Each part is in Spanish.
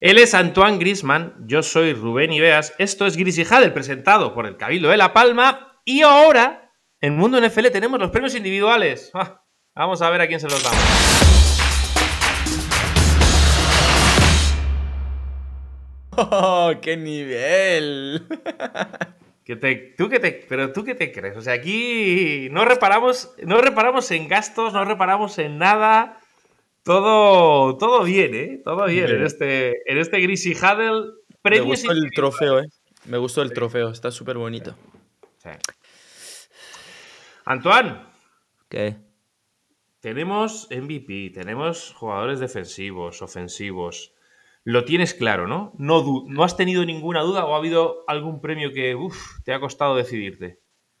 Él es Antoine Grisman, yo soy Rubén Ibeas, esto es Gris y presentado por el Cabildo de La Palma, y ahora en Mundo NFL tenemos los premios individuales. Ah, vamos a ver a quién se los damos. ¡Oh, qué nivel! tú pero tú qué te crees, o sea, aquí no reparamos, no reparamos en gastos, no reparamos en nada. Todo, todo bien, ¿eh? Todo bien, en este, en este Greasy Huddle. Me gustó el trofeo, ¿eh? Me gustó el trofeo, está súper bonito. Sí. Antoine. ¿Qué? Tenemos MVP, tenemos jugadores defensivos, ofensivos. Lo tienes claro, ¿no? No, has tenido ninguna duda o ha habido algún premio que te ha costado decidirte.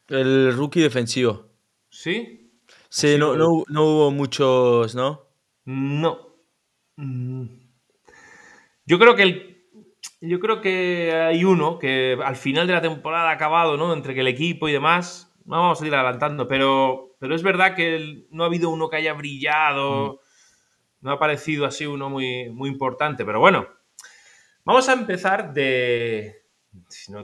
El rookie defensivo. ¿Sí? Sí, no, no hubo muchos, ¿no? No. Mm. Yo creo que el. Yo creo que hay uno que al final de la temporada ha acabado, ¿no? Entre que el equipo y demás. vamos a ir adelantando, pero, pero es verdad que no ha habido uno que haya brillado. Mm. No ha parecido así uno muy, muy importante. Pero bueno, vamos a empezar de,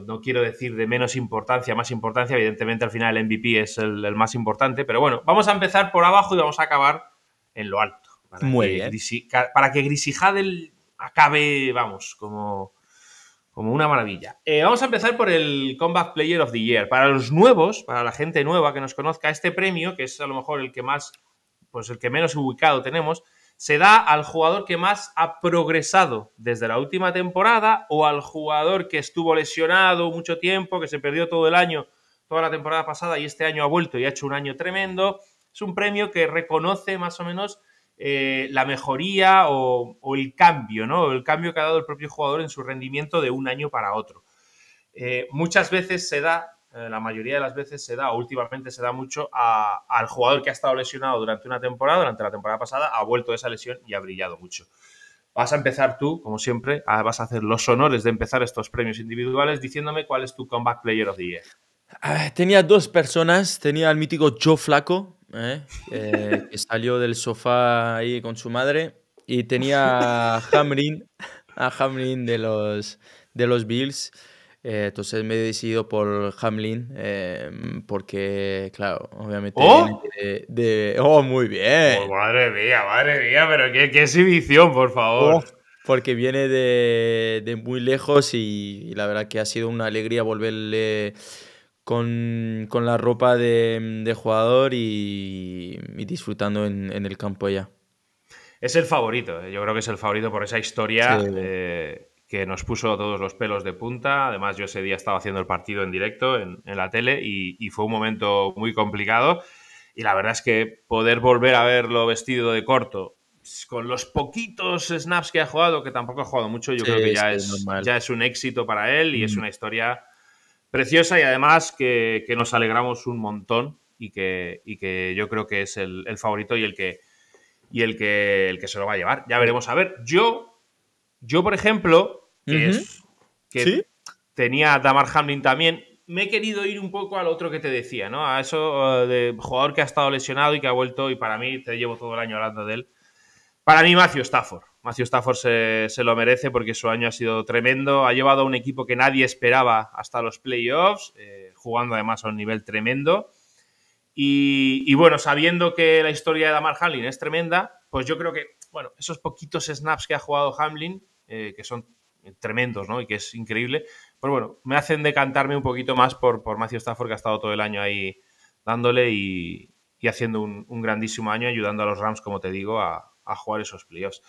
no, quiero decir de menos importancia, más importancia, evidentemente al final el MVP es el, más importante, pero bueno, vamos a empezar por abajo y vamos a acabar en lo alto. Muy bien. para que ¿eh? Grisijadel acabe, vamos, como, como una maravilla. Eh, vamos a empezar por el Combat Player of the Year. Para los nuevos, para la gente nueva que nos conozca, este premio, que es a lo mejor el que más, pues el que menos ubicado tenemos, se da al jugador que más ha progresado desde la última temporada o al jugador que estuvo lesionado mucho tiempo, que se perdió todo el año, toda la temporada pasada y este año ha vuelto y ha hecho un año tremendo. Es un premio que reconoce más o menos eh, la mejoría o, el cambio, ¿no? El cambio que ha dado el propio jugador en su rendimiento de un año para otro. Eh, muchas veces se da, eh, la mayoría de las veces se da, o últimamente se da mucho, al jugador que ha estado lesionado durante una temporada, durante la temporada pasada, ha vuelto de esa lesión y ha brillado mucho. Vas a empezar tú, como siempre, vas a hacer los honores de empezar estos premios individuales diciéndome cuál es tu comeback player of the year. Ah, tenía dos personas, tenía al mítico Joe Flaco, ¿eh? Eh, que salió del sofá ahí con su madre y tenía a Hamlin a Hamlin de los, de los Bills. Eh, entonces me he decidido por Hamlin, em, porque, claro, obviamente. ¡Oh! De, ¡Oh, muy bien! Oh, madre mía, madre mía, pero qué, qué exhibición, por favor. porque viene de, muy lejos y, y, la verdad que ha sido una alegría volverle con, con la ropa de, de jugador y, y disfrutando en, en, el campo ya. Es el favorito, ¿eh? yo creo que es el favorito por esa historia eh, que nos puso todos los pelos de punta. Además, yo ese día estaba haciendo el partido en directo en, en la tele y, y fue un momento muy complicado. Y la verdad es que poder volver a verlo vestido de corto con los poquitos snaps que ha jugado, que tampoco ha jugado mucho, yo creo que ya es, ya es un éxito para él y es mm. una historia preciosa y además que, nos alegramos un montón y que, que yo creo que es el, favorito y el que y el que, el que se lo va a llevar. Ya veremos. A ver, yo, yo por ejemplo, que, tenía a Damar Hamlin también, me he querido ir un poco al otro que te decía, ¿no? A eso eh, de jugador que ha estado lesionado y que ha vuelto, y para mí, te llevo todo el año hablando de él. Para mí, Matthew Stafford. Matthew Stafford se, lo merece porque su año ha sido tremendo. Ha llevado a un equipo que nadie esperaba hasta los playoffs, eh, jugando además a un nivel tremendo. Y, bueno, sabiendo que la historia de Damar Hamlin es tremenda, pues yo creo que, bueno, esos poquitos snaps que ha jugado Hamlin, eh, que son tremendos, ¿no? Y que es increíble, pues bueno, me hacen decantarme un poquito más por, por Matthew Stafford, que ha estado todo el año ahí dándole y, haciendo un, grandísimo año, ayudando a los Rams, como te digo, a, a jugar esos playoffs.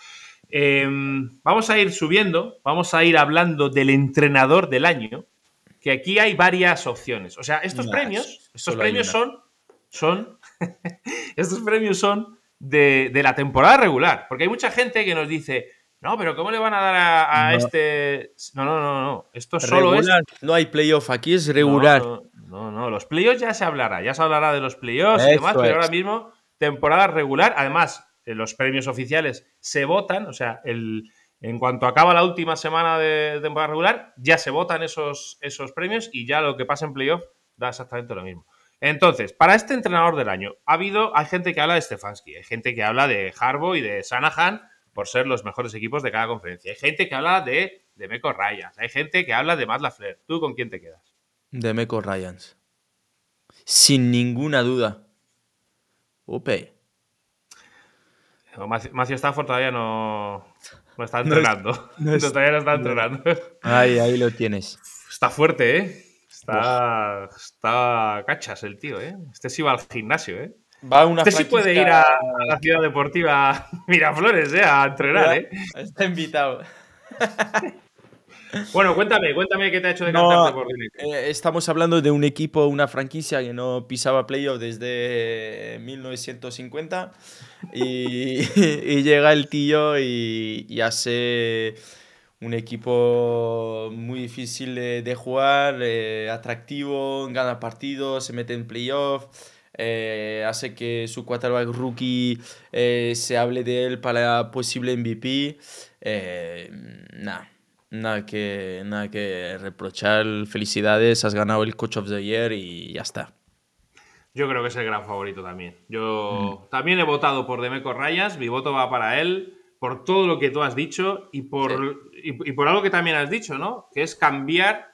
Em, vamos a ir subiendo, vamos a ir hablando del entrenador del año, que aquí hay varias opciones. O sea, estos premios, estos premios son, son, estos premios son de, la temporada regular, porque hay mucha gente que nos dice, no, pero ¿cómo le van a dar a, este? No, no, no, no, esto solo es... No hay playoff, aquí es regular. No, no, no, los playoffs ya se hablará, ya se hablará de los playoffs y demás, pero ahora mismo temporada regular. Además, eh, los premios oficiales se votan, o sea, el, en cuanto acaba la última semana de temporada regular, ya se votan esos, esos premios y ya lo que pasa en playoff da exactamente lo mismo. Entonces, para este entrenador del año, ha habido, hay gente que habla de Stefanski, hay gente que habla de Harbo y de Sanahan por ser los mejores equipos de cada conferencia, hay gente que habla de, de Meco Ryans, hay gente que habla de Matt Lafleur. ¿Tú con quién te quedas? De Meco Ryans. Sin ninguna duda. Ope. Matthew Stafford todavía no, está entrenando. todavía no está entrenando. Ahí, ahí lo tienes. Está fuerte, ¿eh? Está, está cachas el tío, ¿eh? Este sí va al gimnasio, ¿eh? Va una este sí puede ir a la ciudad deportiva Miraflores, ¿eh? A entrenar, ¿eh? Está invitado. Bueno, cuéntame, cuéntame qué te ha hecho de no, por eh, estamos hablando de un equipo, una franquicia que no pisaba playoff desde 1950 y, llega el tío y, hace un equipo muy difícil de, jugar, eh, atractivo, gana partidos, se mete en playoff. Eh, hace que su quarterback rookie se hable de él para posible MVP. nada nada que, nada que reprochar. Felicidades, has ganado el Coach of the Year y ya está. Yo creo que es el gran favorito también. Yo mm. también he votado por Demeco Rayas, mi voto va para él, por todo lo que tú has dicho y por, algo que también has dicho, ¿no? Que es cambiar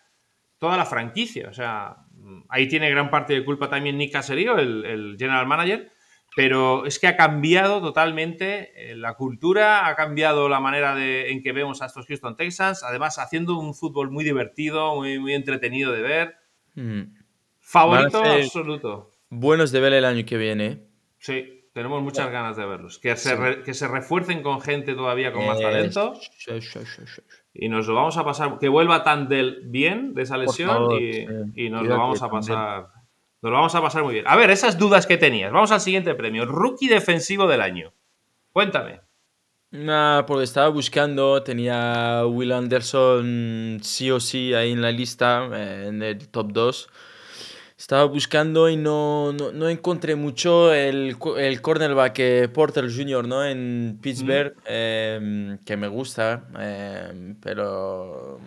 toda la franquicia. O sea, mm, ahí tiene gran parte de culpa también Nick Caserío, el general manager, pero es que ha cambiado totalmente eh, la cultura, ha cambiado la manera de, en que vemos a estos Houston Texans, además haciendo un fútbol muy divertido, muy, muy entretenido de ver. Mm. Favorito absoluto. Buenos de ver el año que viene. Sí, tenemos muchas ganas de verlos. Que, se que se refuercen con gente todavía con más talento. y nos lo vamos a pasar, que vuelva Tandel bien de esa lesión y, nos lo vamos a pasar. Nos lo vamos a pasar muy bien. A ver, esas dudas que tenías. Vamos al siguiente premio. Rookie defensivo del año. Cuéntame. Nah, porque estaba buscando, tenía Will Anderson sí o sí ahí en la lista, en el top 2. Estaba buscando y no, encontré mucho el, el, cornerback eh, Porter Jr. ¿no? en Pittsburgh, em, que me gusta, em, pero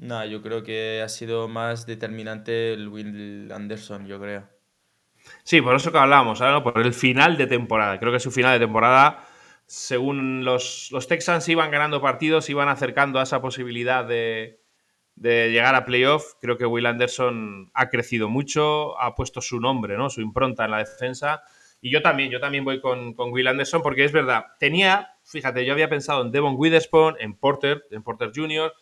no, yo creo que ha sido más determinante el Will Anderson, yo creo. Sí, por eso que hablábamos, ¿no? por el final de temporada. Creo que su final de temporada, según los, Texans iban ganando partidos, iban acercando a esa posibilidad de, llegar a playoff. Creo que Will Anderson ha crecido mucho, ha puesto su nombre, ¿no? su impronta en la defensa. Y yo también, yo también voy con, con Will Anderson porque es verdad, tenía, fíjate, yo había pensado en Devon Witherspoon, en Porter, en Porter Jr.,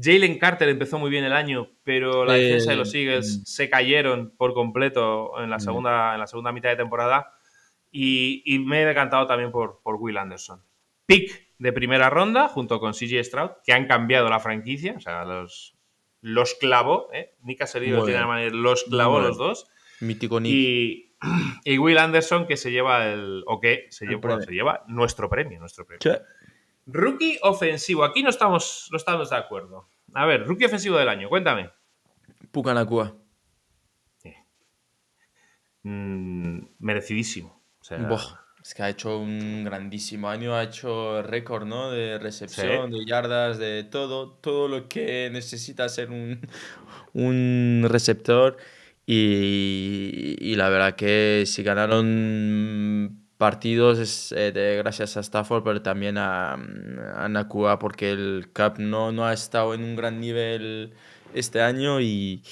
Jalen Carter empezó muy bien el año, pero la defensa de los eh, Eagles mm. se cayeron por completo en la mm. segunda, en la segunda mitad de temporada. Y, me he decantado también por, por, Will Anderson. Pick de primera ronda junto con CJ Stroud, que han cambiado la franquicia, o sea, los, los clavó. ¿eh? Nick Caserio manera los clavó los dos. Mítico Nick. Y, Will Anderson que se lleva el. o que se, se lleva nuestro premio, nuestro premio. Rookie ofensivo. Aquí no estamos, no estamos de acuerdo. A ver, rookie ofensivo del año, cuéntame. Pucanacua. Eh, mm, merecidísimo. es que ha hecho un grandísimo año, ha hecho récord, ¿no? De recepción, de yardas, de todo, todo lo que necesita ser un, receptor. y la verdad que si ganaron partidos eh, de, gracias a Stafford, pero también mm, a, Nakua, porque el Cap no, no ha estado en un gran nivel este año y,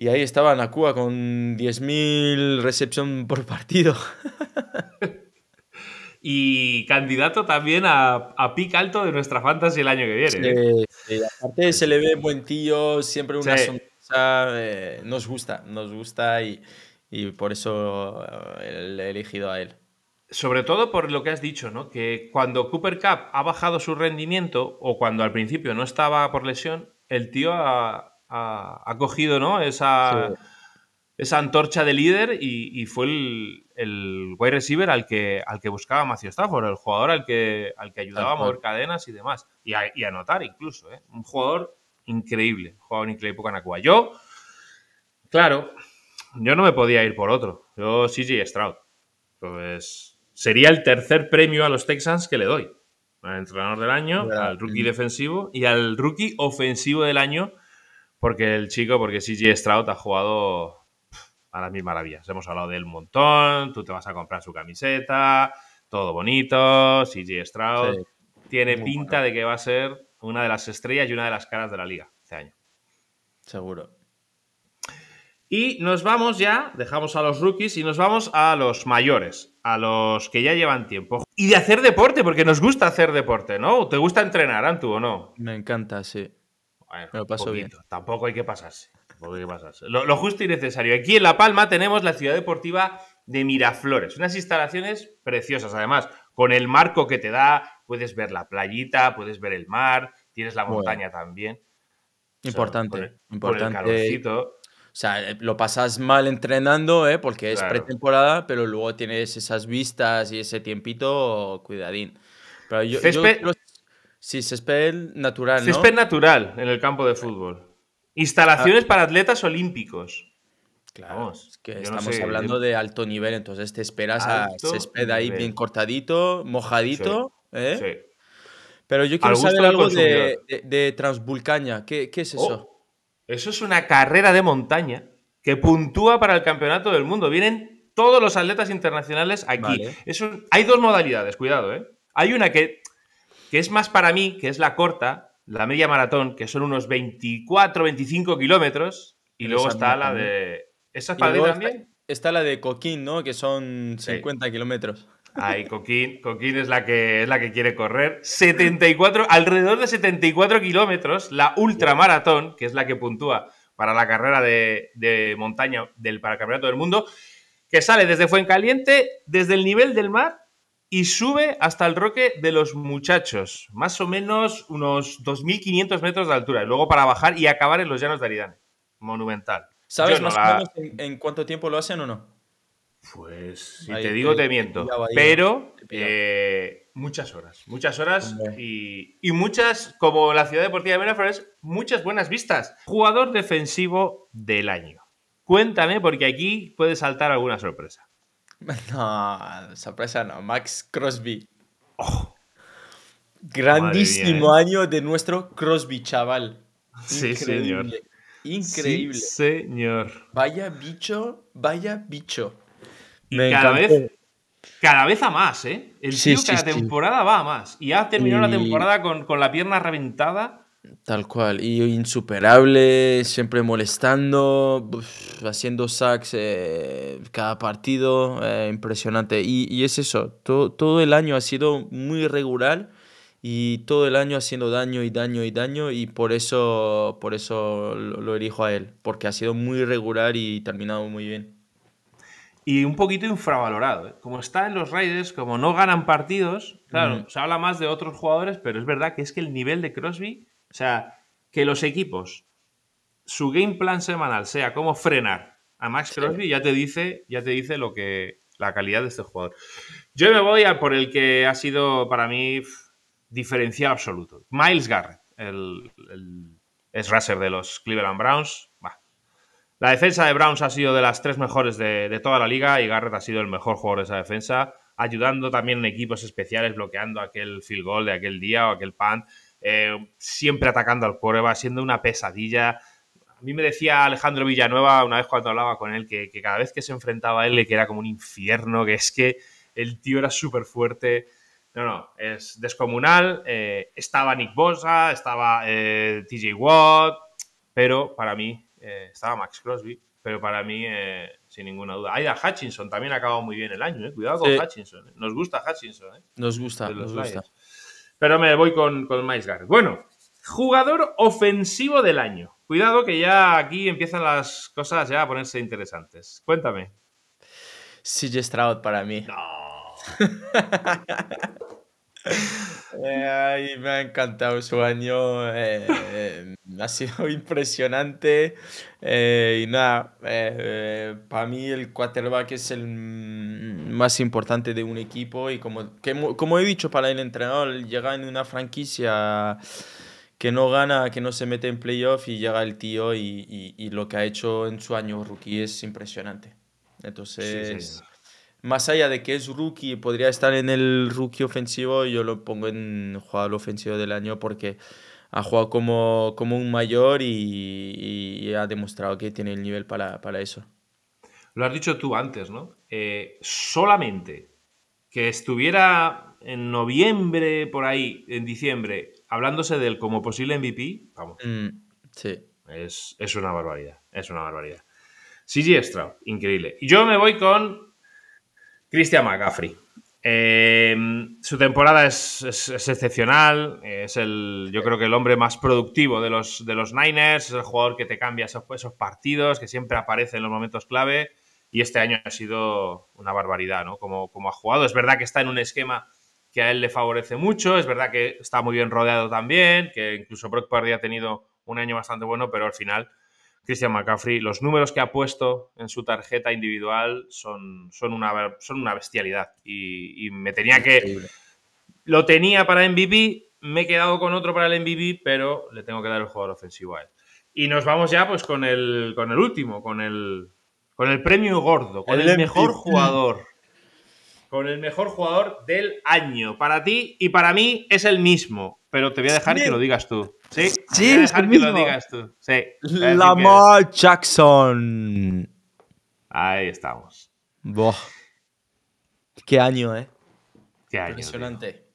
ahí estaba Nakua con 10.000 recepción por partido. y candidato también a, a alto de nuestra fantasy el año que viene. ¿eh? aparte se le ve buen tío, siempre una sonrisa, eh, nos gusta, nos gusta y, y por eso le he elegido a él sobre todo por lo que has dicho, ¿no? Que cuando Cooper Cup ha bajado su rendimiento, o cuando al principio no estaba por lesión, el tío ha, ha, cogido, ¿no? Esa, esa antorcha de líder y, fue el, wide receiver al que, al que buscaba Macio Stafford, el jugador al que, al que ayudaba a mover cadenas y demás. Y, a, y anotar incluso, ¿eh? Un jugador increíble, jugador increíble Yo, claro, yo no me podía ir por otro. Yo, CJ Stroud. Pues Sería el tercer premio a los Texans que le doy. Al entrenador del año, al rookie defensivo y al rookie ofensivo del año, porque el chico, porque CJ Stroud ha jugado a las mil maravillas. Hemos hablado de él un montón, tú te vas a comprar su camiseta, todo bonito, CJ Stroud. Tiene pinta de que va a ser una de las estrellas y una de las caras de la liga este año. Seguro. Y nos vamos ya, dejamos a los rookies y nos vamos a los mayores a los que ya llevan tiempo. Y de hacer deporte, porque nos gusta hacer deporte, ¿no? ¿Te gusta entrenar, Antu, o no? Me encanta, sí. Me lo paso bien. Tampoco hay que pasarse. Lo, justo y necesario. Aquí en La Palma tenemos la ciudad deportiva de Miraflores. Unas instalaciones preciosas, además, con el marco que te da, puedes ver la playita, puedes ver el mar, tienes la montaña también. Importante, importante. el calorcito. O sea, eh, lo pasas mal entrenando, ¿eh? porque es pretemporada, pero luego tienes esas vistas y ese tiempito, cuidadín. Pero yo, césped, yo, sí, césped natural. ¿no? Césped natural en el campo de fútbol. Instalaciones ah. para atletas olímpicos. Claro, que estamos hablando de alto nivel, entonces te esperas a césped ahí bien cortadito, mojadito. ¿eh? Pero yo quiero saber algo de, de, Transvulcaña. ¿Qué, ¿Qué, es eso? Oh. Eso es una carrera de montaña que puntúa para el campeonato del mundo. Vienen todos los atletas internacionales aquí. hay dos modalidades, cuidado, ¿eh? Hay una que, es más para mí, que es la corta, la media maratón, que son unos 24, 25 kilómetros, y luego está la de... ¿Esa también? Está, la de Coquín, ¿no? Que son 50 kilómetros. Ay, Coquín, Coquín es la que es la que quiere correr. 74, alrededor de 74 kilómetros, la ultramaratón, que es la que puntúa para la carrera de, montaña del para campeonato del mundo, que sale desde Fuencaliente, desde el nivel del mar y sube hasta el Roque de los Muchachos, más o menos unos 2.500 metros de altura, y luego para bajar y acabar en los Llanos de Aridane. Monumental. ¿Sabes más en cuánto tiempo lo hacen o no? Pues si te digo, te miento. pero eh, muchas horas, muchas horas y, muchas, como la ciudad deportiva de Miraflores, muchas buenas vistas. Jugador defensivo del año. Cuéntame, porque aquí puede saltar alguna sorpresa. No, sorpresa no. Max Crosby. Oh. Grandísimo ¿eh? año de nuestro Crosby, chaval. Sí, señor. Increíble. Sí, señor. Vaya bicho, vaya bicho cada vez, cada vez a más, ¿eh? El cada temporada va a más. Y ha terminado la temporada con, la pierna reventada. Tal cual. Y insuperable, siempre molestando, haciendo sacks eh, cada partido. Eh, impresionante. Y, es eso. Todo, el año ha sido muy regular y todo el año haciendo daño y daño y daño y por eso por eso lo, erijo a él porque ha sido muy regular y terminado muy bien y un poquito infravalorado. ¿eh? Como está en los Raiders, como no ganan partidos, claro, se habla más de otros jugadores, pero es verdad que es que el nivel de Crosby, o sea, que los equipos, su game plan semanal sea cómo frenar a Max Crosby, ya te dice, ya te dice lo que la calidad de este jugador. Yo me voy a por el que ha sido para mí diferencial absoluto, Miles Garrett, el, el es de los Cleveland Browns, la defensa de Browns ha sido de las tres mejores de, toda la liga y Garrett ha sido el mejor jugador de esa defensa, ayudando también en equipos especiales, bloqueando aquel field goal de aquel día o aquel punt, eh, siempre atacando al coreba, siendo una pesadilla. A mí me decía Alejandro Villanueva una vez cuando hablaba con él que, cada vez que se enfrentaba a él que era como un infierno, que es que el tío era súper fuerte. No, no, es descomunal. Eh, estaba Nick Bosa, estaba eh, TJ Watt, pero para mí eh, estaba Max Crosby, pero para mí, eh, sin ninguna duda. Aida Hutchinson también ha acabado muy bien el año, eh. cuidado con Hutchinson. Nos gusta Hutchinson. Nos gusta, Pero me voy con, con Bueno, jugador ofensivo del año. Cuidado que ya aquí empiezan las cosas ya a ponerse interesantes. Cuéntame. CJ Stroud para mí. No. Eh, me ha encantado su año, eh, eh, ha sido impresionante. Eh, y nada, para mí el quarterback es el más importante de un equipo y como, como he dicho para el entrenador, llega en una franquicia que no gana, que no se mete en playoff y llega el tío y, y, lo que ha hecho en su año rookie es impresionante. Entonces más allá de que es rookie, podría estar en el rookie ofensivo, yo lo pongo en jugador ofensivo del año porque ha jugado como, un mayor y, ha demostrado que tiene el nivel para, eso. Lo has dicho tú antes, ¿no? Eh, solamente que estuviera en noviembre, por ahí, en diciembre, hablándose del como posible MVP, vamos. Mm, sí. Es, es, una barbaridad, es una barbaridad. CG Stroud, increíble. Y yo me voy con Christian McCaffrey. Eh, su temporada es, excepcional. Es el, yo creo que el hombre más productivo de los, de los Niners. Es el jugador que te cambia esos, esos partidos, que siempre aparece en los momentos clave. Y este año ha sido una barbaridad, ¿no? Como, como ha jugado. Es verdad que está en un esquema que a él le favorece mucho. Es verdad que está muy bien rodeado también. Que incluso Brock Purdy ha tenido un año bastante bueno, pero al final Christian McCaffrey, los números que ha puesto en su tarjeta individual son, son, una, son una bestialidad. Y, me tenía que. Lo tenía para MVP, me he quedado con otro para el MVP, pero le tengo que dar el jugador ofensivo a él. Y nos vamos ya pues con el, con el último, con el, con el premio gordo, con el mejor jugador. Con el mejor jugador del año. Para ti y para mí es el mismo pero te voy a dejar que lo digas tú. Sí, sí te voy que lo digas tú. Sí, Lamar Jackson. Ahí estamos. Boh. Qué año, ¿eh? Qué año. Impresionante.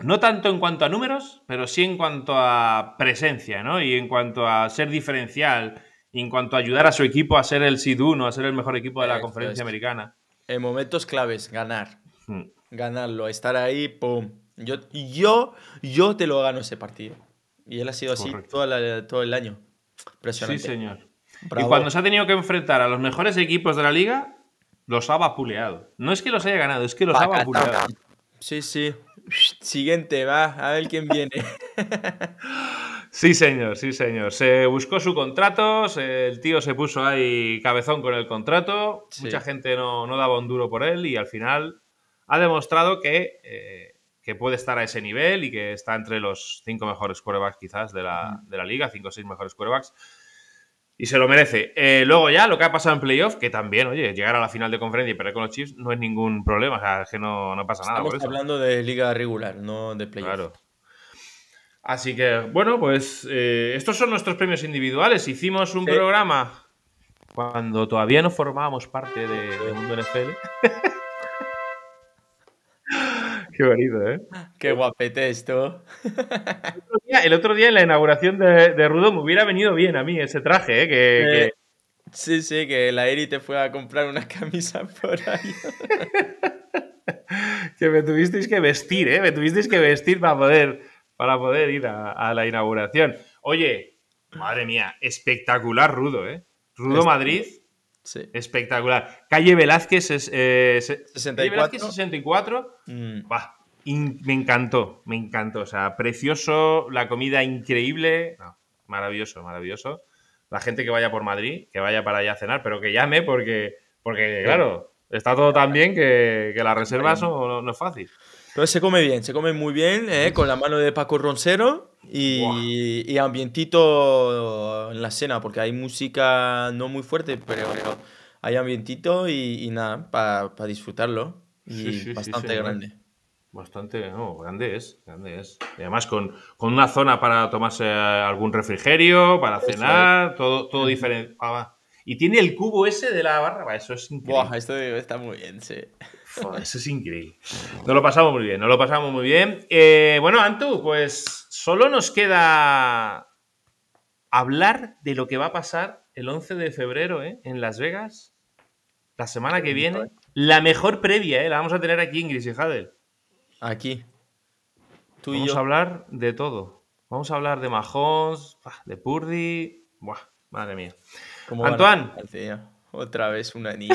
No tanto en cuanto a números, pero sí en cuanto a presencia, ¿no? Y en cuanto a ser diferencial, y en cuanto a ayudar a su equipo a ser el siduno, a ser el mejor equipo de la conferencia americana. En momentos claves, ganar. Hmm. Ganarlo, estar ahí, pum. Yo, yo, yo te lo gano ese partido. Y él ha sido así todo el año. Impresionante. Sí, señor. Y cuando se ha tenido que enfrentar a los mejores equipos de la liga, los ha vapuleado. No es que los haya ganado, es que los ha vapuleado. Sí, sí. Siguiente, va, a ver quién viene. sí, señor, sí, señor. Se buscó su contrato, el tío se puso ahí cabezón con el contrato, mucha gente no, daba un duro por él y al final ha demostrado que eh, que puede estar a ese nivel y que está entre los cinco mejores quarterbacks quizás de la, de la liga, cinco o seis mejores quarterbacks. Y se lo merece. Eh, luego ya, lo que ha pasado en playoff, que también, oye, llegar a la final de conferencia y perder con los Chiefs no es ningún problema, o sea, es que no, no pasa nada. Estamos hablando de liga regular, no de playoff. Claro. Así que, bueno, pues eh, estos son nuestros premios individuales. Hicimos un programa cuando todavía no formábamos parte del de mundo NFL. Qué bonito, ¿eh? Qué guapete esto. El otro día, en la inauguración de, Rudo me hubiera venido bien a mí ese traje, ¿eh? ¿eh? Que, Sí, sí, que la Eri te fue a comprar una camisa por ahí. que me tuvisteis que vestir, ¿eh? Me tuvisteis que vestir para poder, para poder ir a la inauguración. Oye, madre mía, espectacular Rudo, ¿eh? Rudo este- Madrid Espectacular. Calle Velázquez es, 64. Eh, Velázquez 64. Mm. me encantó, me encantó. O sea, precioso, la comida increíble. maravilloso, maravilloso. La gente que vaya por Madrid, que vaya para allá a cenar, pero que llame porque, porque claro, Está todo tan bien que, que la reserva no, es fácil. Entonces se come bien, se come muy bien, eh, con la mano de Paco Roncero y, ambientito en la cena, porque hay música no muy fuerte, pero, hay ambientito y, nada, para disfrutarlo. Y bastante grande. Bastante, no, grande es, grande es. Y además con, una zona para tomarse algún refrigerio, para cenar, todo, todo diferente. Ah, y tiene el cubo ese de la barra. Eso es increíble. esto está muy bien, sí. eso es increíble. Nos lo pasamos muy bien, nos lo pasamos muy bien. Eh, bueno, Antu, pues solo nos queda hablar de lo que va a pasar el 11 de febrero eh, en Las Vegas, la semana que viene. La mejor previa, ¿eh? la vamos a tener aquí en y Hadel. Aquí. Tú y yo. a hablar de todo. Vamos a hablar de Mahomes, de Purdy. Buah, madre mía. Antoine. Otra vez un anillo.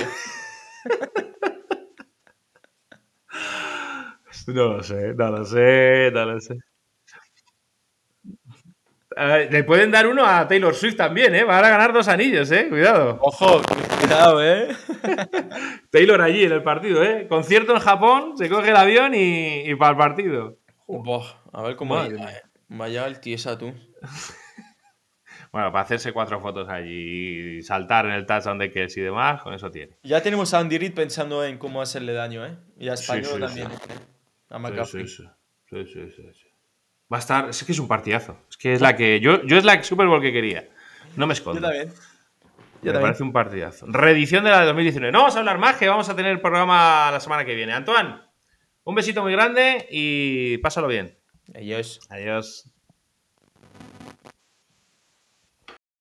no lo sé, no lo sé, no lo sé. Le pueden dar uno a Taylor Swift también, ¿eh? Van a ganar dos anillos, ¿eh? Cuidado. Ojo, cuidado, ¿eh? Taylor allí en el partido, ¿eh? Concierto en Japón, se coge el avión y, para el partido. a ver cómo vaya, vaya el tiesa tú. Bueno, para hacerse cuatro fotos allí y saltar en el touchdown donde Kelsey y demás, con eso tiene. Ya tenemos a Andy Reid pensando en cómo hacerle daño, ¿eh? Y a Español también, sí. ¿eh? A Sí, sí, sí. Va a estar... Es que es un partidazo. Es que es la que... Yo, yo es la Super Bowl que quería. No me escondo. Yo también. Me parece un partidazo. Redición de la de 2019. No vamos a hablar más, que vamos a tener el programa la semana que viene. Antoine, un besito muy grande y pásalo bien. Adiós. Adiós.